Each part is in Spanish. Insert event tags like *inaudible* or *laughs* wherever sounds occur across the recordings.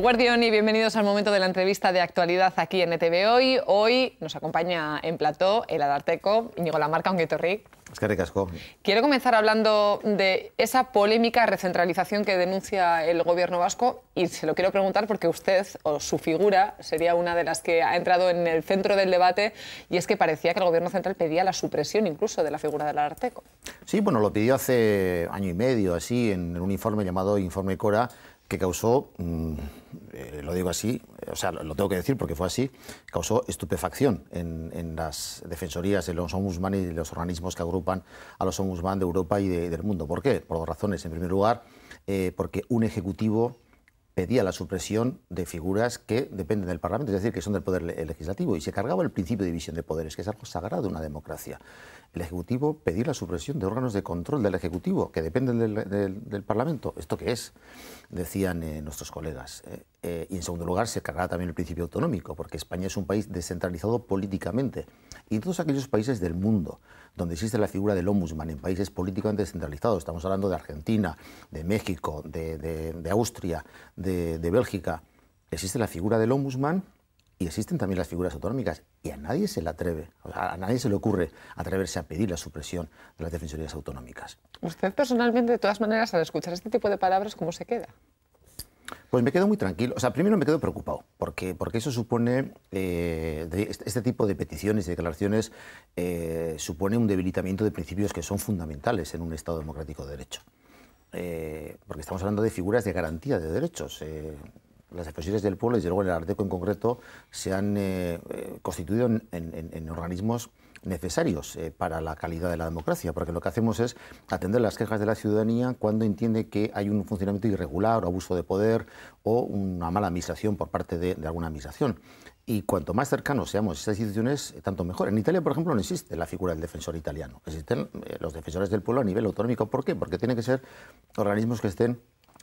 Guardión y bienvenidos al momento de la entrevista de actualidad aquí en ETV Hoy. Hoy nos acompaña en plató el Adarteco, Íñigo Lamarca, un Torric. Es que Quiero comenzar hablando de esa polémica recentralización que denuncia el gobierno vasco y se lo quiero preguntar porque usted o su figura sería una de las que ha entrado en el centro del debate y es que parecía que el gobierno central pedía la supresión incluso de la figura del Arteco. Sí, bueno, lo pidió hace año y medio así en un informe llamado Informe Cora que causó, mm, eh, lo digo así, o sea, lo tengo que decir porque fue así, causó estupefacción en, las defensorías de los ombudsman y de los organismos que agrupan a los ombudsman de Europa y del mundo. ¿Por qué? Por dos razones. En primer lugar, eh, porque un ejecutivo pedía la supresión de figuras que dependen del Parlamento, es decir, que son del Poder Legislativo, y se cargaba el principio de división de poderes, que es algo sagrado en una democracia. El Ejecutivo pedía la supresión de órganos de control del Ejecutivo, que dependen del, Parlamento. ¿Esto qué es? Decían eh, nuestros colegas. Eh, eh, y en segundo lugar, se cargaba también el principio autonómico, porque España es un país descentralizado políticamente y todos aquellos países del mundo donde existe la figura del ombudsman en países políticamente descentralizados, estamos hablando de Argentina, de México, de, Austria, de, de, Bélgica, existe la figura del ombudsman y existen también las figuras autonómicas y a nadie se le atreve, a nadie se le ocurre atreverse a pedir la supresión de las defensorías autonómicas. Usted personalmente, de todas maneras, al escuchar este tipo de palabras, ¿cómo se queda? Pues me quedo muy tranquilo. O sea, primero me quedo preocupado, porque, porque eso supone, eh, este, este tipo de peticiones y declaraciones eh, supone un debilitamiento de principios que son fundamentales en un Estado democrático de derecho. Eh, porque estamos hablando de figuras de garantía de derechos. las exposiciones del pueblo, y luego en el Arteco en concreto, se han constituido en organismos necesarios eh, para la calidad de la democracia, porque lo que hacemos es atender las quejas de la ciudadanía cuando entiende que hay un funcionamiento irregular, o abuso de poder o una mala administración por parte de, de alguna administración. Y cuanto más cercanos seamos a esas instituciones, eh, tanto mejor. En Italia, por ejemplo, no existe la figura del defensor italiano. Existen eh, los defensores del pueblo a nivel autonómico. ¿Por qué? Porque tienen que ser organismos que estén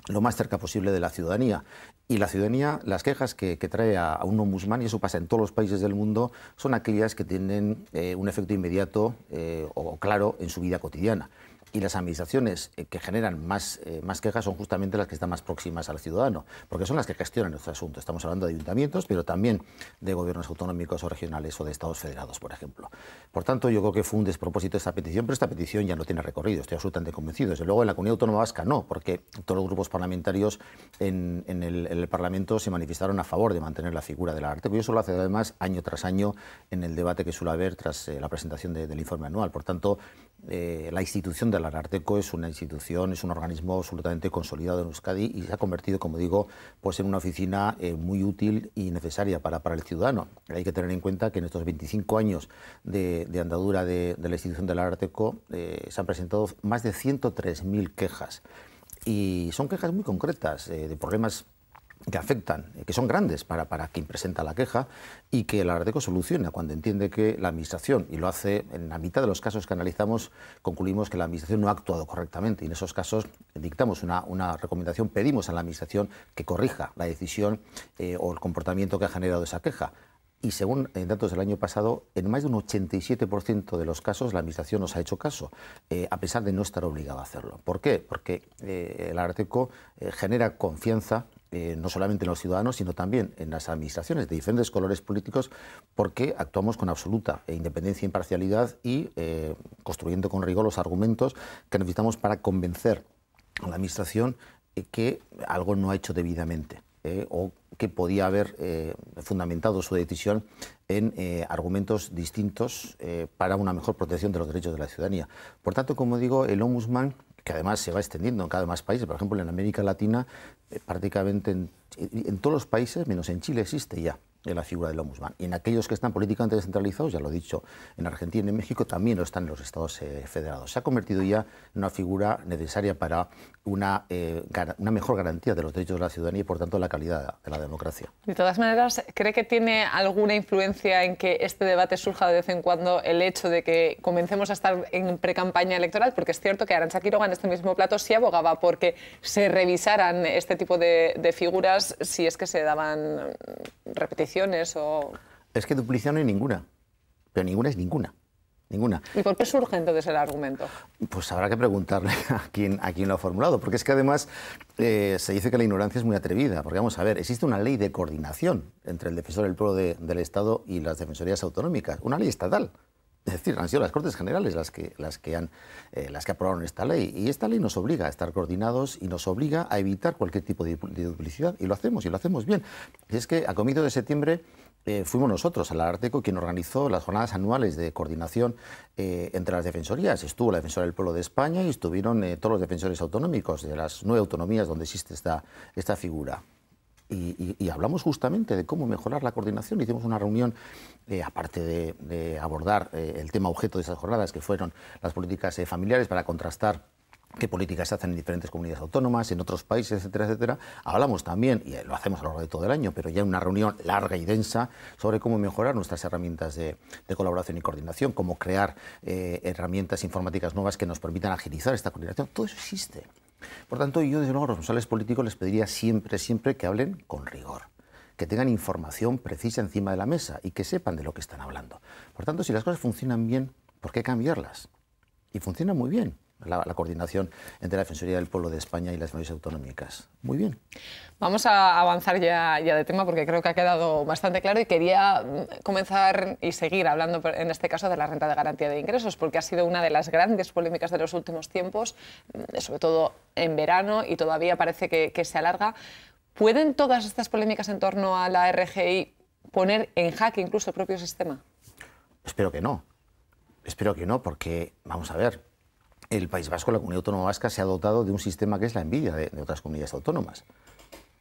lo más cerca posible de la ciudadanía. Y la ciudadanía, las quejas que, trae a, uno un y eso pasa en todos los países del mundo, son aquellas que tienen eh, un efecto inmediato eh, o claro en su vida cotidiana y las administraciones eh, que generan más, eh, más quejas son justamente las que están más próximas al ciudadano, porque son las que gestionan nuestro asunto. Estamos hablando de ayuntamientos, pero también de gobiernos autonómicos o regionales o de estados federados, por ejemplo. Por tanto, yo creo que fue un despropósito esta petición, pero esta petición ya no tiene recorrido, estoy absolutamente convencido. Desde luego, en la comunidad autónoma vasca no, porque todos los grupos parlamentarios en, el, Parlamento se manifestaron a favor de mantener la figura del artículo. Y eso lo hace además año tras año en el debate que suele haber tras eh, la presentación del informe anual. Por tanto, la institución de el Ararteco es una institución, es un organismo absolutamente consolidado en Euskadi y se ha convertido, como digo, pues en una oficina eh, muy útil y necesaria para, para el ciudadano. Hay que tener en cuenta que en estos 25 años de, andadura de, la institución del Ararteco eh, se han presentado más de 103.000 quejas. Y son quejas muy concretas, eh, de problemas que afectan, eh, que son grandes para, para quien presenta la queja y que el Arteco soluciona cuando entiende que la Administración, y lo hace en la mitad de los casos que analizamos, concluimos que la Administración no ha actuado correctamente y en esos casos eh, dictamos una, recomendación, pedimos a la Administración que corrija la decisión eh, o el comportamiento que ha generado esa queja. Y según datos del año pasado, en más de un 87% de los casos la Administración nos ha hecho caso, a pesar de no estar obligada a hacerlo. ¿Por qué? Porque el Arteco genera confianza eh, no solamente en los ciudadanos, sino también en las administraciones de diferentes colores políticos, porque actuamos con absoluta e independencia e imparcialidad y eh, construyendo con rigor los argumentos que necesitamos para convencer a la administración eh, que algo no ha hecho debidamente o que podía haber fundamentado su decisión en argumentos distintos para una mejor protección de los derechos de la ciudadanía. Por tanto, como digo, el Ombudsman que además se va extendiendo en cada más países. Por ejemplo, en América Latina, eh, prácticamente en, todos los países, menos en Chile, existe ya de la figura del ombudsman. Y en aquellos que están políticamente descentralizados, ya lo he dicho, en Argentina y en México también lo están los estados eh, federados. Se ha convertido ya en una figura necesaria para una, eh, una mejor garantía de los derechos de la ciudadanía y, por tanto, la calidad de la democracia. De todas maneras, ¿cree que tiene alguna influencia en que este debate surja de vez en cuando el hecho de que comencemos a estar en precampaña electoral? Porque es cierto que Arancha Quiroga en este mismo plato sí abogaba porque se revisaran este tipo de, de figuras si es que se daban repeticiones o...? Es que duplicidad no hay ninguna, pero ninguna es ninguna. Ninguna. ¿Y por qué surge entonces el argumento? Pues habrá que preguntarle *laughs* a quién a quién lo ha formulado, porque es que además eh, se dice que la ignorancia es muy atrevida, porque vamos a ver, existe una ley de coordinación entre el defensor del pueblo del Estado y las defensorías autonómicas, una ley estatal, es decir, han sido las Cortes Generales las que, las que, han, eh, las que aprobaron esta ley. Y esta ley nos obliga a estar coordinados y nos obliga a evitar cualquier tipo de, duplicidad. Y lo hacemos, y lo hacemos bien. Y es que a comienzo de septiembre eh, fuimos nosotros, a la Arteco, quien organizó las jornadas anuales de coordinación eh, entre las defensorías. Estuvo la Defensoría del Pueblo de España y estuvieron todos los defensores autonómicos de las nueve autonomías donde existe esta, esta figura. Y, hablamos justamente de cómo mejorar la coordinación. Hicimos una reunión, eh, aparte de, abordar eh, el tema objeto de esas jornadas, que fueron las políticas eh, familiares, para contrastar qué políticas se hacen en diferentes comunidades autónomas, en otros países, etcétera, etcétera. Hablamos también, y lo hacemos a lo largo de todo el año, pero ya en una reunión larga y densa sobre cómo mejorar nuestras herramientas de, colaboración y coordinación, cómo crear herramientas informáticas nuevas que nos permitan agilizar esta coordinación. Todo eso existe. Por tanto, yo de luego a los responsables políticos les pediría siempre, siempre que hablen con rigor que tengan información precisa encima de la mesa y que sepan de lo que están hablando. Por tanto, si las cosas funcionan bien, ¿por qué cambiarlas? Y funcionan muy bien la, coordinación entre la Defensoría del Pueblo de España y las familias autonómicas. Muy bien. Vamos a avanzar ya, de tema porque creo que ha quedado bastante claro y quería mm, comenzar y seguir hablando en este caso de la renta de garantía de ingresos porque ha sido una de las grandes polémicas de los últimos tiempos, mm, sobre todo en verano y todavía parece que, que se alarga. ¿Pueden todas estas polémicas en torno a la RGI poner en jaque incluso el propio sistema? Espero que no. Espero que no, porque, vamos a ver, el País Vasco, la comunidad autónoma vasca, se ha dotado de un sistema que es la envidia de, otras comunidades autónomas.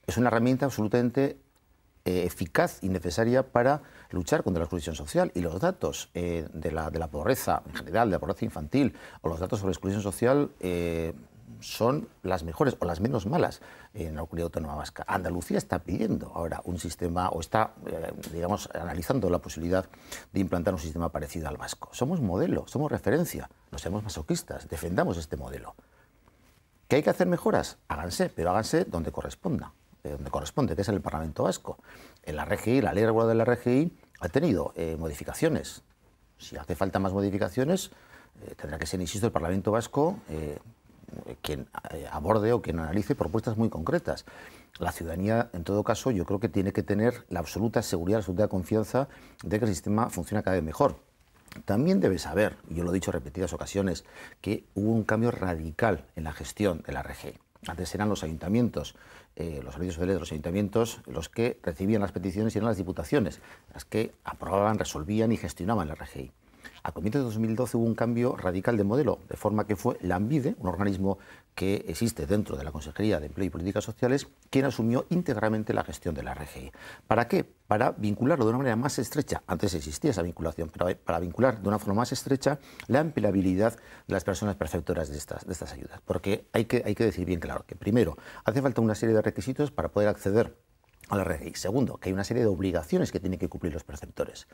Es una herramienta absolutamente eh, eficaz y necesaria para luchar contra la exclusión social. Y los datos eh, de, la, de, la, pobreza en general, de la pobreza infantil, o los datos sobre exclusión social eh, son las mejores o las menos malas en la comunidad autónoma vasca. Andalucía está pidiendo ahora un sistema o está, eh, digamos, analizando la posibilidad de implantar un sistema parecido al vasco. Somos modelo, somos referencia, no seamos masoquistas, defendamos este modelo. ¿Que hay que hacer mejoras? Háganse, pero háganse donde corresponda, eh, donde corresponde, que es el Parlamento vasco. En la RGI, la ley reguladora de la RGI ha tenido eh, modificaciones. Si hace falta más modificaciones, tendrá que ser, insisto, el Parlamento vasco quien eh, aborde o quien analice propuestas muy concretas. La ciudadanía, en todo caso, yo creo que tiene que tener la absoluta seguridad, la absoluta confianza de que el sistema funciona cada vez mejor. También debe saber, y yo lo he dicho repetidas ocasiones, que hubo un cambio radical en la gestión de la RG. Antes eran los ayuntamientos, eh, los servicios de los ayuntamientos, los que recibían las peticiones y eran las diputaciones, las que aprobaban, resolvían y gestionaban la RGI. A comienzos de 2012 hubo un cambio radical de modelo, de forma que fue la ANVIDE, un organismo que existe dentro de la Consejería de Empleo y Políticas Sociales, quien asumió íntegramente la gestión de la RGI. ¿Para qué? Para vincularlo de una manera más estrecha, antes existía esa vinculación, pero eh, para vincular de una forma más estrecha la ampliabilidad de las personas perceptoras de estas, ayudas. Porque hay que, hay que decir bien claro que, primero, hace falta una serie de requisitos para poder acceder a la RGI. Segundo, que hay una serie de obligaciones que tienen que cumplir los perceptores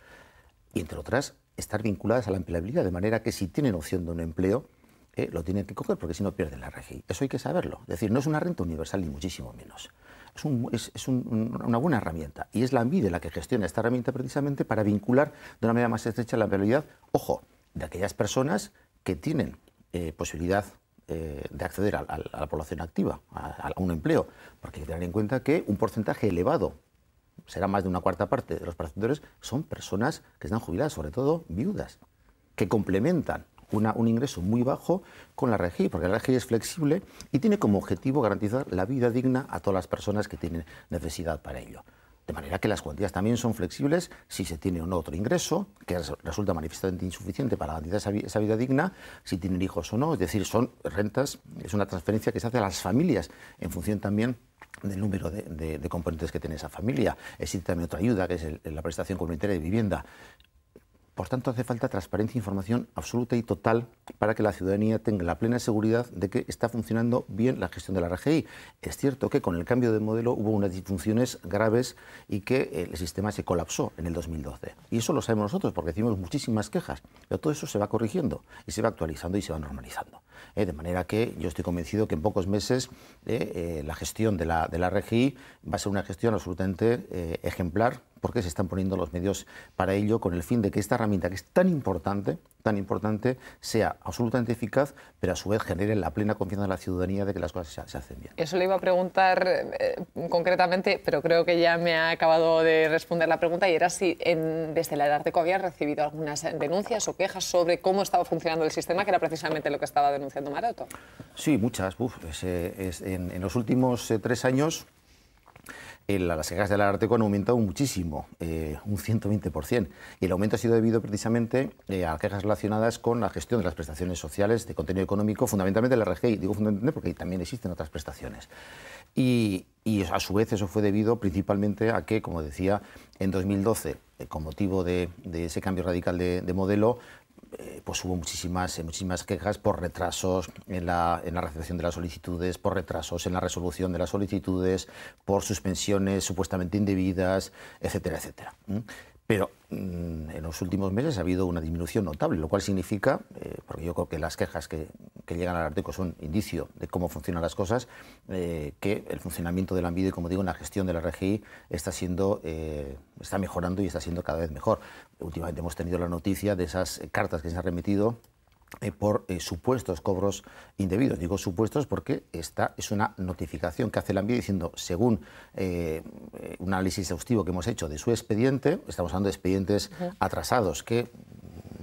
y, entre otras, estar vinculadas a la empleabilidad, de manera que si tienen opción de un empleo, eh, lo tienen que coger porque si no pierden la RGI. Eso hay que saberlo. Es decir, no es una renta universal ni muchísimo menos. Es, una buena herramienta y es la de la que gestiona esta herramienta precisamente para vincular de una manera más estrecha la empleabilidad, ojo, de aquellas personas que tienen eh, posibilidad eh, de acceder a, la población activa, a, un empleo, porque hay que tener en cuenta que un porcentaje elevado será más de una cuarta parte de los perceptores, son personas que están jubiladas, sobre todo viudas, que complementan un ingreso muy bajo con la RGI, porque la RGI es flexible y tiene como objetivo garantizar la vida digna a todas las personas que tienen necesidad para ello. De manera que las cuantías también son flexibles si se tiene un otro ingreso, que resulta manifiestamente insuficiente para garantizar esa, vida digna, si tienen hijos o no. Es decir, son rentas, es una transferencia que se hace a las familias en función también del número de, componentes que tiene esa familia. Existe también otra ayuda, que es la prestación comunitaria de vivienda. Por tanto, hace falta transparencia e información absoluta y total para que la ciudadanía tenga la plena seguridad de que está funcionando bien la gestión de la RGI. Es cierto que con el cambio de modelo hubo unas disfunciones graves y que eh, el sistema se colapsó en el 2012. Y eso lo sabemos nosotros porque hicimos muchísimas quejas, pero todo eso se va corrigiendo y se va actualizando y se va normalizando. ¿eh? de manera que yo estoy convencido que en pocos meses ¿eh? Eh, la gestión de la, de la RGI va a ser una gestión absolutamente ejemplar qué se están poniendo los medios para ello con el fin de que esta herramienta que es tan importante, tan importante, sea absolutamente eficaz, pero a su vez genere la plena confianza de la ciudadanía de que las cosas se, hacen bien. Eso le iba a preguntar eh, concretamente, pero creo que ya me ha acabado de responder la pregunta y era si desde la edad Arteco ha recibido algunas denuncias o quejas sobre cómo estaba funcionando el sistema, que era precisamente lo que estaba denunciando Maroto. Sí, muchas. Eh, en, los últimos eh, tres años las quejas la arteco han aumentado muchísimo, eh, un 120%. Y el aumento ha sido debido precisamente eh, a quejas relacionadas con la gestión de las prestaciones sociales de contenido económico, fundamentalmente la RGI. Digo fundamentalmente porque también existen otras prestaciones. Y, a su vez eso fue debido principalmente a que, como decía, en 2012, eh, con motivo de, ese cambio radical de, de modelo, eh, pues hubo muchísimas, eh, muchísimas quejas por retrasos en la, recepción de las solicitudes, por retrasos en la resolución de las solicitudes, por suspensiones supuestamente indebidas, etcétera, etcétera. Pero mm, en los últimos meses ha habido una disminución notable, lo cual significa, eh, porque yo creo que las quejas que, llegan al Arteco son indicio de cómo funcionan las cosas, que el funcionamiento del y, como digo, en la gestión de la RGI está siendo, está mejorando y está siendo cada vez mejor últimamente hemos tenido la noticia de esas cartas que se han remitido eh, por eh, supuestos cobros indebidos. Digo supuestos porque esta es una notificación que hace la ambiente diciendo, según eh, un análisis exhaustivo que hemos hecho de su expediente, estamos hablando de expedientes atrasados que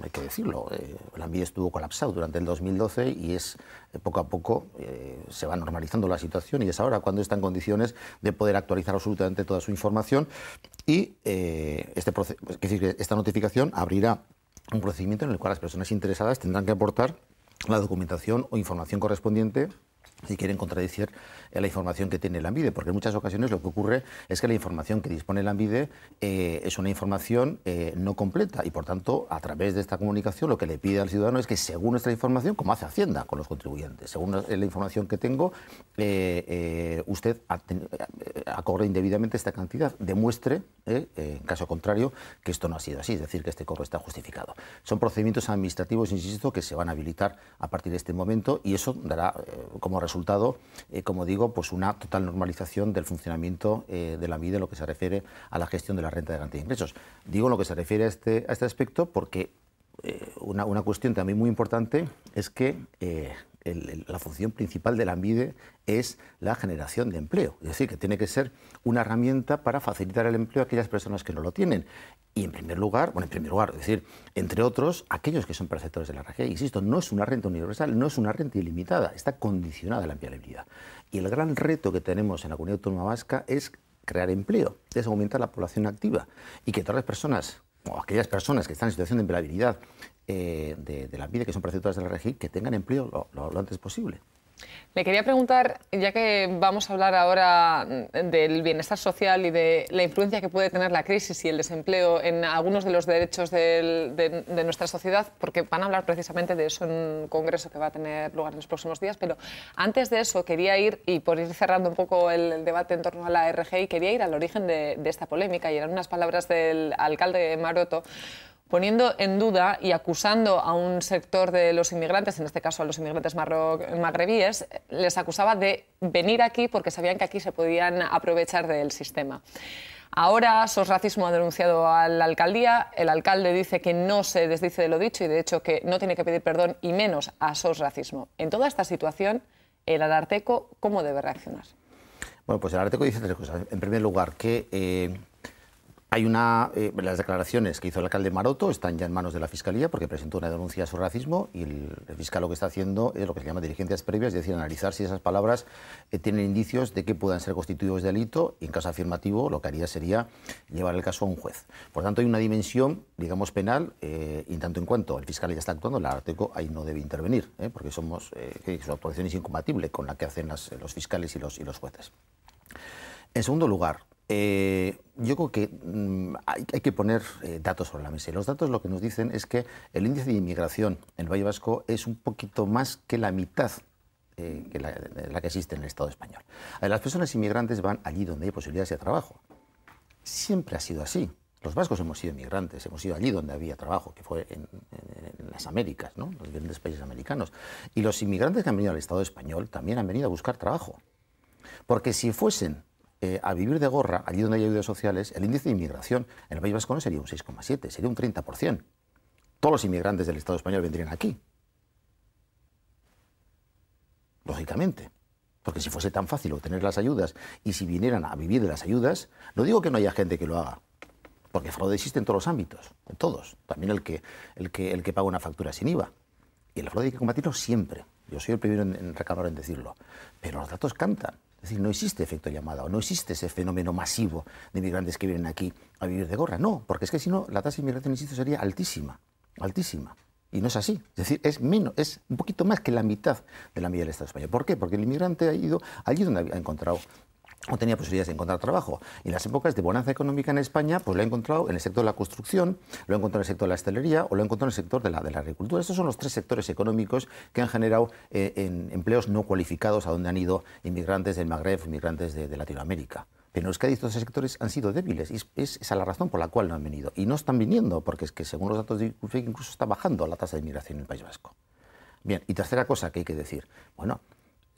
hay que decirlo, eh, el la estuvo colapsado durante el 2012 y es eh, poco a poco eh, se va normalizando la situación y es ahora cuando está en condiciones de poder actualizar absolutamente toda su información y este esta notificación abrirá un procedimiento en el cual las personas interesadas tendrán que aportar la documentación o información correspondiente si quieren contradecir la información que tiene el ANVIDE, porque en muchas ocasiones lo que ocurre es que la información que dispone el ANVIDE eh, es una información eh, no completa y, por tanto, a través de esta comunicación lo que le pide al ciudadano es que, según nuestra información, como hace Hacienda con los contribuyentes, según la información que tengo, eh, usted usted cobrado indebidamente esta cantidad, demuestre, en caso contrario, que esto no ha sido así, es decir, que este cobro está justificado. Son procedimientos administrativos, insisto, que se van a habilitar a partir de este momento y eso dará como resultado resultado, eh, como digo, pues una total normalización del funcionamiento eh, de la MIDE en lo que se refiere a la gestión de la renta de garantía de ingresos. Digo lo que se refiere a este, a este aspecto porque eh, una, una, cuestión también muy importante es que la función principal de la MIDE es la generación de empleo. Es decir, que tiene que ser una herramienta para facilitar el empleo a aquellas personas que no lo tienen. Y en primer lugar, bueno, en primer lugar, es decir, entre otros, aquellos que son preceptores de la RGE. Insisto, no es una renta universal, no es una renta ilimitada, está condicionada a la empleabilidad. Y el gran reto que tenemos en la comunidad autónoma vasca es crear empleo, es aumentar la población activa y que todas las personas o aquellas personas que están en situación de empleabilidad eh, de, las la que son preceptoras de la RGI, que tengan empleo lo, antes posible. Le quería preguntar, ya que vamos a hablar ahora del bienestar social y de la influencia que puede tener la crisis y el desempleo en algunos de los derechos de, nuestra sociedad, porque van a hablar precisamente de eso en un congreso que va a tener lugar en los próximos días, pero antes de eso quería ir, y por ir cerrando un poco el, debate en torno a la RGI, quería ir al origen de, de esta polémica y eran unas palabras del alcalde Maroto poniendo en duda y acusando a un sector de los inmigrantes, en este caso a los inmigrantes magrebíes, les acusaba de venir aquí porque sabían que aquí se podían aprovechar del sistema. Ahora sosracismo ha denunciado a la alcaldía, el alcalde dice que no se desdice de lo dicho y de hecho que no tiene que pedir perdón y menos a SOS Racismo. En toda esta situación, el Alarteco, ¿cómo debe reaccionar? Bueno, pues el Alarteco dice tres cosas. En primer lugar, que... Eh, hay una, eh, las declaraciones que hizo el alcalde Maroto están ya en manos de la Fiscalía porque presentó una denuncia sobre racismo y el, fiscal lo que está haciendo es lo que se llama diligencias previas, es decir, analizar si esas palabras eh, tienen indicios de que puedan ser constituidos delito y en caso afirmativo lo que haría sería llevar el caso a un juez. Por tanto, hay una dimensión, digamos, penal eh, y en tanto en cuanto el fiscal ya está actuando, la Arteco ahí no debe intervenir porque somos, su actuación es incompatible con la que hacen los fiscales y los, y los jueces. En segundo lugar, eh, yo creo que mm, hay, que poner eh, datos sobre la mesa. Y los datos lo que nos dicen es que el índice de inmigración en el Valle Vasco es un poquito más que la mitad eh, de que la, que existe en el Estado español. Las personas inmigrantes van allí donde hay posibilidades de trabajo. Siempre ha sido así. Los vascos hemos sido inmigrantes, hemos ido allí donde había trabajo, que fue en, las Américas, los diferentes países americanos. Y los inmigrantes que han venido al Estado español también han venido a buscar trabajo. Porque si fuesen eh, a vivir de gorra, allí donde hay ayudas sociales, el índice de inmigración en el País Vasco no sería un 6,7, sería un 30%. Todos los inmigrantes del Estado español vendrían aquí. Lógicamente. Porque si fuese tan fácil obtener las ayudas y si vinieran a vivir de las ayudas, no digo que no haya gente que lo haga, porque fraude existe en todos los ámbitos, en todos. También el que, el que, paga una factura sin IVA. Y el fraude hay que combatirlo siempre. Yo soy el primero en, recabar en decirlo. Pero los datos cantan. Es decir, no existe efecto llamada o no existe ese fenómeno masivo de inmigrantes que vienen aquí a vivir de gorra. No, porque es que si no, la tasa de inmigración, insisto, sería altísima, altísima. Y no es así. Es decir, es menos, es un poquito más que la mitad de la media del Estado español. ¿Por qué? Porque el inmigrante ha ido allí donde ha encontrado no tenía posibilidades de encontrar trabajo. Y en las épocas de bonanza económica en España, pues lo ha encontrado en el sector de la construcción, lo ha encontrado en el sector de la hostelería o lo ha encontrado en el sector de la, de la agricultura. Estos son los tres sectores económicos que han generado eh, en empleos no cualificados a donde han ido inmigrantes del Magreb, inmigrantes de, Latinoamérica. Pero es que estos sectores han sido débiles y es, es, la razón por la cual no han venido. Y no están viniendo, porque es que según los datos de UFIC, incluso está bajando la tasa de inmigración en el País Vasco. Bien, y tercera cosa que hay que decir. Bueno,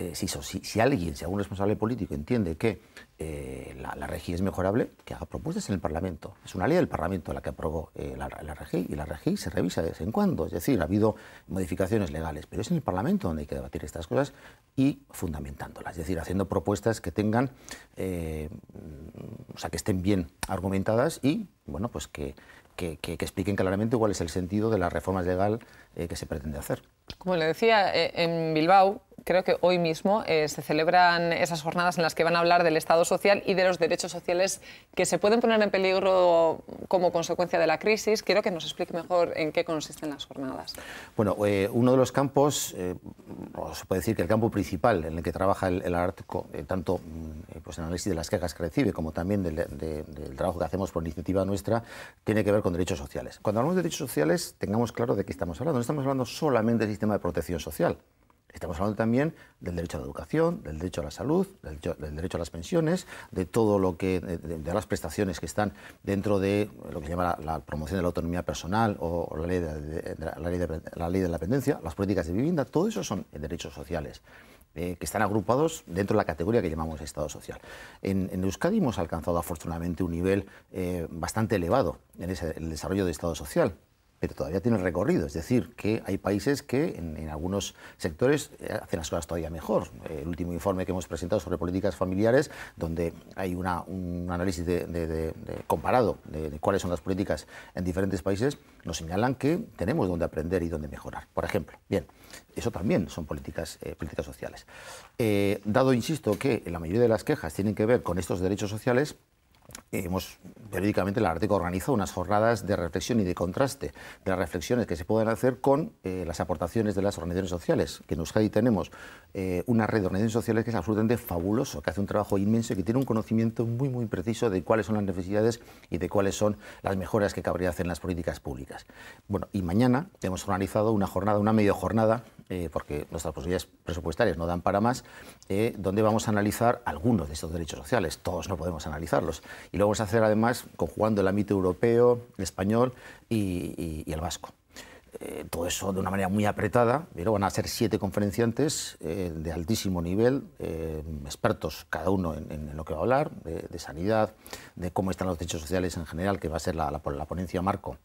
eh, si, alguien, si algún responsable político entiende que eh, la, la, REGI es mejorable, que haga propuestas en el Parlamento. Es una ley del Parlamento la que aprobó eh, la, la, REGI y la REGI se revisa de vez en cuando. Es decir, ha habido modificaciones legales, pero es en el Parlamento donde hay que debatir estas cosas y fundamentándolas. Es decir, haciendo propuestas que tengan, o sea, que estén bien argumentadas y, bueno, pues que, que expliquen claramente cuál es el sentido de las reformas legal eh, que se pretende hacer. Como le decía, eh, en Bilbao creo que hoy mismo eh, se celebran esas jornadas en las que van a hablar del Estado social y de los derechos sociales que se pueden poner en peligro como consecuencia de la crisis. Quiero que nos explique mejor en qué consisten las jornadas. Bueno, uno de los campos, o se puede decir que el campo principal en el que trabaja el, el tanto mm, pues, el análisis de las quejas que recibe como también del trabajo que hacemos por iniciativa nuestra, tiene que ver con derechos sociales. Cuando hablamos de derechos sociales, tengamos claro de qué estamos hablando estamos hablando solamente del sistema de protección social. Estamos hablando también del derecho a la educación, del derecho a la salud, del derecho, a las pensiones, de todo lo que, de, las prestaciones que están dentro de lo que se llama la, promoción de la autonomía personal o, la, ley de, la, ley de, la dependencia, las políticas de vivienda, todo eso son derechos sociales. Eh, que están agrupados dentro de la categoría que llamamos Estado social. En, Euskadi hemos alcanzado afortunadamente un nivel eh, bastante elevado en, en el desarrollo de Estado social pero todavía tiene recorrido. Es decir, que hay países que en, algunos sectores eh, hacen las cosas todavía mejor. El último informe que hemos presentado sobre políticas familiares, donde hay un análisis de, comparado de, cuáles son las políticas en diferentes países, nos señalan que tenemos donde aprender y donde mejorar. Por ejemplo, bien, eso también son políticas, eh, políticas sociales. Eh, dado, insisto, que la mayoría de las quejas tienen que ver con estos derechos sociales, hemos periódicamente la Arteco organiza unas jornadas de reflexión y de contraste de las reflexiones que se pueden hacer con eh, las aportaciones de las organizaciones sociales, que en Euskadi tenemos eh, una red de organizaciones sociales que es absolutamente fabuloso, que hace un trabajo inmenso y que tiene un conocimiento muy muy preciso de cuáles son las necesidades y de cuáles son las mejoras que cabría hacer en las políticas públicas. Bueno, y mañana hemos organizado una jornada, una medio jornada, eh, porque nuestras posibilidades presupuestarias no dan para más, donde vamos a analizar algunos de estos derechos sociales, todos no podemos analizarlos, y lo vamos a hacer además conjugando el ámbito europeo, el español y, el vasco. Eh, todo eso de una manera muy apretada, pero van a ser siete conferenciantes eh, de altísimo nivel, eh, expertos cada uno en, lo que va a hablar, de, sanidad, de cómo están los derechos sociales en general, que va a ser la, ponencia marco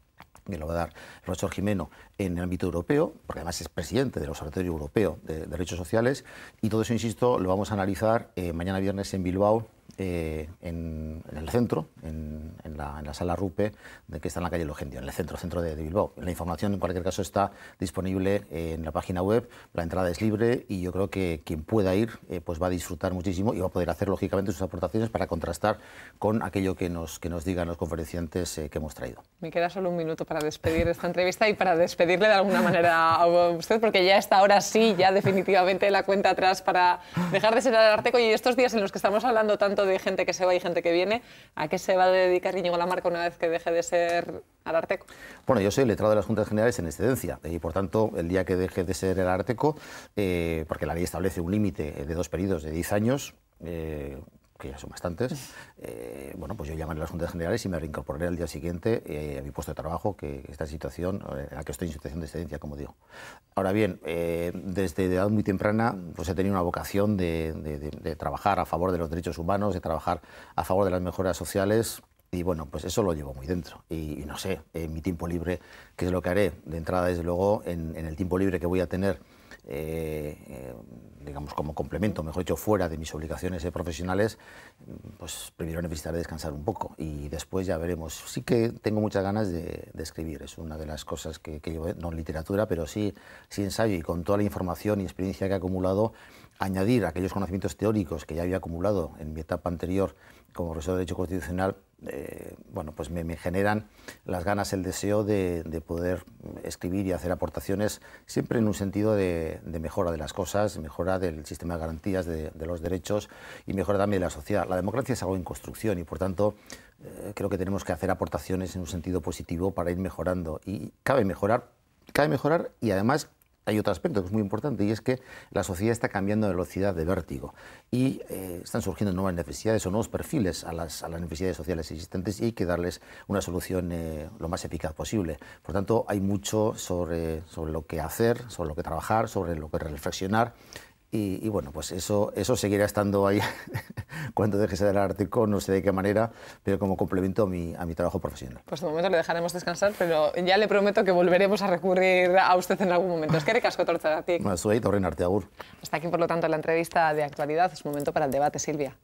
que lo va a dar Rochor Jimeno en el ámbito europeo, porque además es presidente del Observatorio Europeo de Derechos Sociales, y todo eso, insisto, lo vamos a analizar mañana viernes en Bilbao eh, en, el centro, en, la, en, sala RUPE, de que está en la calle Logendio, en el centro, centro de, Bilbao. La información, en cualquier caso, está disponible en la página web, la entrada es libre y yo creo que quien pueda ir eh, pues va a disfrutar muchísimo y va a poder hacer, lógicamente, sus aportaciones para contrastar con aquello que nos, que nos digan los conferenciantes eh, que hemos traído. Me queda solo un minuto para despedir esta entrevista y para despedirle de alguna manera a usted, porque ya está ahora sí, ya definitivamente la cuenta atrás para dejar de ser el arteco y estos días en los que estamos hablando tanto de gente que se va y gente que viene, ¿a qué se va a dedicar Íñigo Lamarca una vez que deje de ser al Arteco? Bueno, yo soy letrado de las Juntas Generales en excedencia eh, y, por tanto, el día que deje de ser el Arteco, eh, porque la ley establece un límite eh, de dos periodos de 10 años, que ya son bastantes, *laughs* eh, bueno, pues yo llamaré a las juntas generales y me reincorporaré al día siguiente eh, a mi puesto de trabajo, que esta situación, eh, a la que estoy en situación de excedencia, como digo. Ahora bien, desde edad muy temprana, pues he tenido una vocación de, trabajar a favor de los derechos humanos, de trabajar a favor de las mejoras sociales. Y bueno, pues eso lo llevo muy dentro. Y, no sé, en mi tiempo libre, qué es lo que haré. De entrada, desde luego, en, en el tiempo libre que voy a tener digamos, como complemento, mejor dicho, fuera de mis obligaciones eh, profesionales, pues primero necesitaré descansar un poco y después ya veremos. Sí que tengo muchas ganas de, escribir, es una de las cosas que, que, llevo, ¿eh? no literatura, pero sí, sí ensayo y con toda la información y experiencia que he acumulado, añadir aquellos conocimientos teóricos que ya había acumulado en mi etapa anterior como profesor de Derecho Constitucional eh, bueno, pues me, generan las ganas, el deseo de, poder escribir y hacer aportaciones, siempre en un sentido de, mejora de las cosas, mejora del sistema de garantías de, los derechos y mejora también de la sociedad. La democracia es algo en construcción y, por tanto, eh, creo que tenemos que hacer aportaciones en un sentido positivo para ir mejorando. Y cabe mejorar, cabe mejorar y además hay otro aspecto que es muy importante y es que la sociedad está cambiando de velocidad de vértigo y eh, están surgiendo nuevas necesidades o nuevos perfiles a las, necesidades sociales existentes y hay que darles una solución eh, lo más eficaz posible. Por tanto, hay mucho sobre, sobre lo que hacer, sobre lo que trabajar, sobre lo que reflexionar y, bueno, pues eso, eso seguirá estando ahí *laughs* cuando deje de dar artículo, no sé de qué manera, pero como complemento a mi, trabajo profesional. Pues de momento le dejaremos descansar, pero ya le prometo que volveremos a recurrir a usted en algún momento. Es que torta a ti. Bueno, soy Torren Arteagur. Hasta aquí, por lo tanto, la entrevista de actualidad. Es momento para el debate, Silvia.